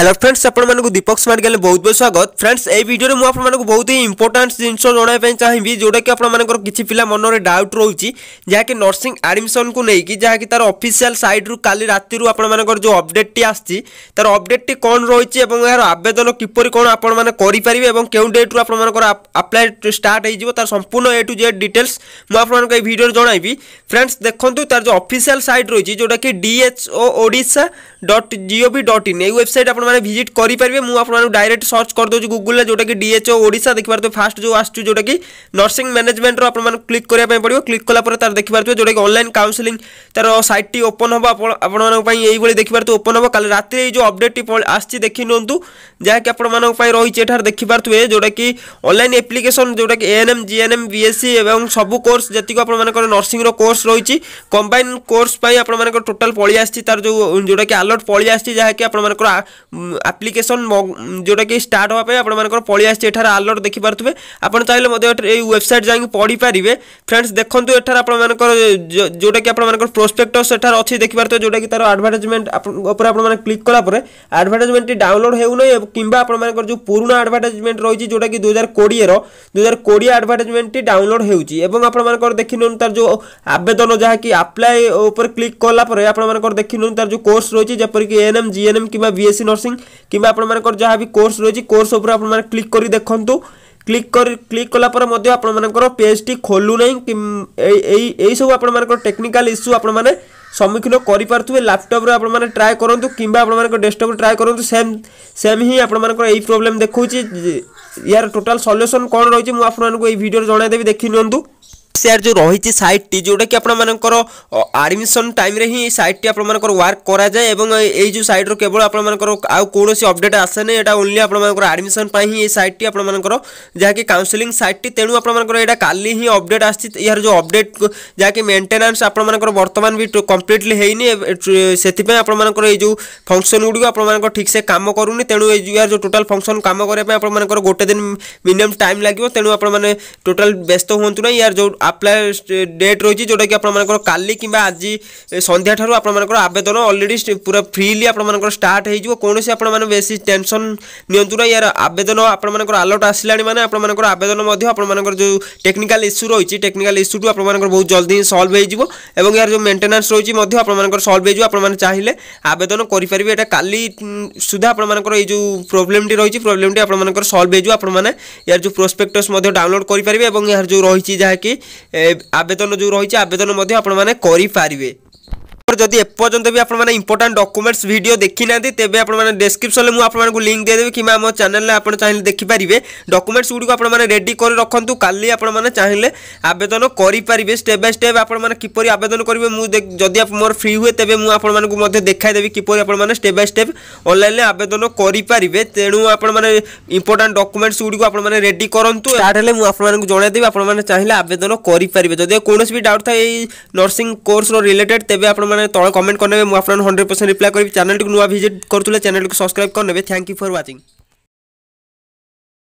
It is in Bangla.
हेलो फ्रेंड्स आपण दीपक स्मार्ट गैल बहुत बहुत स्वागत फ्रेंड्स ए भिडियो में आपको बहुत ही इंपोर्टाट जिनस जनावाई चाहिए जोटा कि आपर किसी पिला मन में डाउट रोचे जहाँकि नर्सिंग आडमिशन को लेकिन जहाँकि तार अफिसीआल सैड्रु का राति आपर जो अपडेट टी आसी तार अपडेट टी कौन रही यार आवेदन किपर कौन आपारे और क्यों डेट्रु आपर आप्लाय स्टार्ट हो तार संपूर्ण ए टू जेड डिटेल्स मुझे भिडियो जनइबी फ्रेंड्स देखो तार जो अफिसीआल सैट रही जोटा कि डीएचओ ओडा डट जिओ डट इन ये वेबसाइट आप ଆପଣମାନେ ଭିଜିଟ୍ କରିପାରିବେ ମୁଁ ଆପଣମାନଙ୍କୁ ଡାଇରେକ୍ଟ ସର୍ଚ୍ଚ କରିଦେଉଛି ଗୁଗୁଲରେ ଯେଉଁଟାକି ଡିଏଚ୍ଓ ଓଡ଼ିଶା ଦେଖିପାରୁଥିବେ ଫାଷ୍ଟ ଯେଉଁ ଆସୁଛି ଯେଉଁଟାକି ନର୍ସିଂ ମ୍ୟାନେଜମେଣ୍ଟର ଆପଣମାନଙ୍କୁ କ୍ଲିକ୍ କରିବା ପାଇଁ ପଡ଼ିବ କ୍ଲିକ୍ କଲା ପରେ ତାର ଦେଖିପାରୁଥିବେ ଯେଉଁଟାକି ଅନଲାଇନ୍ କାଉନସିଲିଂ ତାର ସାଇଟ୍ଟି ଓପନ୍ ହେବ ଆପଣ ଆପଣମାନଙ୍କ ପାଇଁ ଏଇଭଳି ଦେଖିପାରୁଥିବେ ଓପନ୍ ହେବ କାଲି ରାତିରେ ଏଇ ଯେଉଁ ଅପଡ଼େଟ୍ଟି ଆସିଛି ଦେଖି ନିଅନ୍ତୁ ଯାହାକି ଆପଣମାନଙ୍କ ପାଇଁ ରହିଛି ଏଠାରେ ଦେଖିପାରୁଥିବେ ଯେଉଁଟାକି ଅନଲାଇନ୍ ଆପ୍ଲିକେସନ୍ ଯେଉଁଟାକି ଏଏନ୍ଏମ୍ ଜିଏନ୍ଏମ୍ ବିଏସ୍ସି ଏବଂ ସବୁ କୋର୍ସ ଯେତିକି ଆପଣମାନଙ୍କର ନର୍ସିଂର କୋର୍ସ ରହିଛି କମ୍ବାଇନ୍ କୋର୍ସ ପାଇଁ ଆପଣମାନଙ୍କର ଟୋଟାଲ୍ ପଳେଇ ଆସିଛି ତାର ଯେଉଁ ଯେଉଁଟାକି ଆଲର୍ଟ ପଳେଇ ଆସିଛି ଯାହାକି ଆପଣମାନଙ୍କର ଆପ୍ଲିକେସନ୍ ଯେଉଁଟାକି ଷ୍ଟାର୍ଟ ହେବା ପାଇଁ ଆପଣମାନଙ୍କର ପଳେଇ ଆସିଛି ଏଠାରେ ଆଲର୍ଟ ଦେଖିପାରୁଥିବେ ଆପଣ ଚାହିଁଲେ ମଧ୍ୟ ଏଇ ୱେବସାଇଟ୍ ଯାଇକି ପଢ଼ିପାରିବେ ଫ୍ରେଣ୍ଡସ୍ ଦେଖନ୍ତୁ ଏଠାରେ ଆପଣମାନଙ୍କର ଯେଉଁଟାକି ଆପଣମାନଙ୍କର ପ୍ରୋସ୍ପେକ୍ଟସ୍ ଏଠାରେ ଅଛି ଦେଖିପାରୁଥିବେ ଯେଉଁଟାକି ତାର ଆଡ଼ଭାର୍ଟାଇଜମେଣ୍ଟ ଉପରେ ଆପଣମାନେ କ୍ଲିକ୍ କଲା ପରେ ଆଡ଼ଭାର୍ଟାଇଜମେଣ୍ଟଟି ଡାଉନଲୋଡ଼ ହେଉନାହିଁ କିମ୍ବା ଆପଣମାନଙ୍କର ଯେଉଁ ପୁରୁଣା ଆଡ଼ଭାର୍ଟାଇଜମେଣ୍ଟ ରହିଛି ଯେଉଁଟାକି ଦୁଇ ହଜାର କୋଡ଼ିଏର ଦୁଇ ହଜାର କୋଡ଼ିଏ ଆଡ଼ଭାର୍ଟାଇଜମେଣ୍ଟଟି ଡାଉନଲୋଡ଼ ହେଉଛି ଏବଂ ଆପଣମାନଙ୍କର ଦେଖିନିଅନ୍ତୁ ତାର ଯେଉଁ ଆବେଦନ ଯାହାକି ଆପ୍ଲାଏ ଉପରେ କ୍ଲିକ୍ କଲା ପରେ ଆପଣମାନଙ୍କର ଦେଖିନିଅନ୍ତୁ ତାର ଯେଉଁ କୋର୍ସ ରହିଛି ଯେପରିକି ଏଏନ୍ଏମ୍ ଜିଏନ୍ଏମ୍ କିମ୍ବା ବିଏସ୍ସି ନର୍ସ কোর্সিং কিংবা আপনার যা বি কোর্স রয়েছে কোর্স উপরে আপনার ক্লিক করে দেখুন ক্লিক করে ক্লিক কলাপরে মধ্যে আপনার পেজটি খোলু না এই এইসব আপনার টেকনিকাল ইস্যু আপনার সম্মুখীন করে ল্যাপটপে আপনার ট্রাই করতু কিংবা আপনার ডেস্কটপে ট্রাই করতু সেম সেম হি আপনার এই প্রোবলেম দেখছি ইয়ার টোটাল সল্যুসন কম রয়েছে আপনার এই ভিডিওর জনাইদেবি দেখি নিউ সেয়ার যে রয়েছে সাইটটি যেটাকি আপনার আডমিশন টাইমে হি এই সাইটটি আপনার ওয়ার্ক করা যায় এবং এই যে সাইটর কেবল আপনার আউসি অপডেট আসে না এটা ওনলি আপনার আডমিশন হি এই সাইটটি আপনার যা কি কাউন্সেলিং সাইটটি তেমন আপনার এটা কালি হি অপডেট আসছে ইয়ার যে অপডেট যা কি মেটেনান্স আপনার বর্তমান বি কমপ্লিটলি হয়নি সেপাই আপনার এই যে ফংশন গুড়ি আপনার ঠিকসে কাম করুনি তেমন এই ইয়ার যে টোটাল ফংশন কাম করা আপনার গোটে দিন মিনিমম টাইম লাগবে তেমন আপনার টোটাল ব্যস্ত হুম না ইয়ার যে আপ্লাই ডেଟ୍ ରହିଛି ଯେଉଁଟାକି ଆପଣମାନଙ୍କର କାଲି କିମ୍ବା ଆଜି ସନ୍ଧ୍ୟାଠାରୁ ଆପଣମାନଙ୍କର ଆବେଦନ ଅଲରେଡ଼ି ପୁରା ଫ୍ରିଲି ଆପଣମାନଙ୍କର ଷ୍ଟାର୍ଟ ହେଇଯିବ କୌଣସି ଆପଣମାନେ ବେଶୀ ଟେନସନ୍ ନିଅନ୍ତୁ ନା ୟାର ଆବେଦନ ଆପଣମାନଙ୍କର ଆଲର୍ଟ ଆସିଲାଣି ମାନେ ଆପଣମାନଙ୍କର ଆବେଦନ ମଧ୍ୟ ଆପଣମାନଙ୍କର ଯେଉଁ ଟେକ୍ନିକାଲ୍ ଇସ୍ୟୁ ରହିଛି ଟେକ୍ନିକାଲ୍ ଇସ୍ୟୁଠୁ ଆପଣମାନଙ୍କର ବହୁତ ଜଲ୍ଦି ହିଁ ସଲ୍ଭ ହେଇଯିବ ଏବଂ ୟାର ଯେଉଁ ମେଣ୍ଟେନାନ୍ସ ରହିଛି ମଧ୍ୟ ଆପଣମାନଙ୍କର ସଲ୍ଭ ହେଇଯିବ ଆପଣମାନେ ଚାହିଁଲେ ଆବେଦନ କରିପାରିବେ ଏଇଟା କାଲି ସୁଦ୍ଧା ଆପଣମାନଙ୍କର ଏଇ ଯେଉଁ ପ୍ରୋବ୍ଲେମ୍ଟି ରହିଛି ପ୍ରୋବ୍ଲେମ୍ଟି ଆପଣମାନଙ୍କର ସଲ୍ଭ ହେଇଯିବ ଆପଣମାନେ ୟାର ଯେଉଁ ପ୍ରୋସ୍ପେକ୍ଟସ୍ ମଧ୍ୟ ଡାଉନଲୋଡ଼୍ କରିପାରିବେ ଏବଂ ଏହାର ଯେଉଁ ରହିଛି ଯାହାକି ଆବେଦନ ଯେଉଁ ରହିଛି ଆବେଦନ ମଧ୍ୟ ଆପଣମାନେ କରିପାରିବେ তারপরে যদি এপর্যন্ত বি আপনার ইম্পর্টাট ডকুমেন্টস ভিডিও দেখি না তেবে আপনার ডেসক্রিপশনে মু আপনার লিঙ্ক দিয়েদেবি কিংবা আমার চ্যানেলে আপনার চাইলে দেখিপারে ডকুমেন্টস গুড়ি আপনার রেডি করে রাখতু কালি আপনার চাইলে আবেদন করে স্টেপ বাই স্টেপ আপনার কিপর আবেদন করবে মু যদি মোর ফ্রি হুয়ে তেবে মু আপনার দেখাই দেবি কিপর আপনার স্টেপ বাই স্টেপ অনলাইনে আবেদন করে তেণু আপনার ইম্পর্টাট ডকুমেন্টস গুড়ি আপনার রেডি করতু স্টার্ট হলে মু আপনার জনাই দেবি আপনার চাইলে আবেদন করে যদি কোণী বি ডাউট থাকে এই নর্সিং কোর্সর রিলেটেড তেবে আপনার চ্যানেল তলে কমেন্ট করে নেবে মু আপনার হন্ড্রেড পরসেন্ট রিপ্লাই করবি চ্যানেলটি নূয়া ভিজিট করুলে চ্যানেলটি সবসক্রাইব করে নেবে থ্যাংক ইউ ফর ওয়াচিং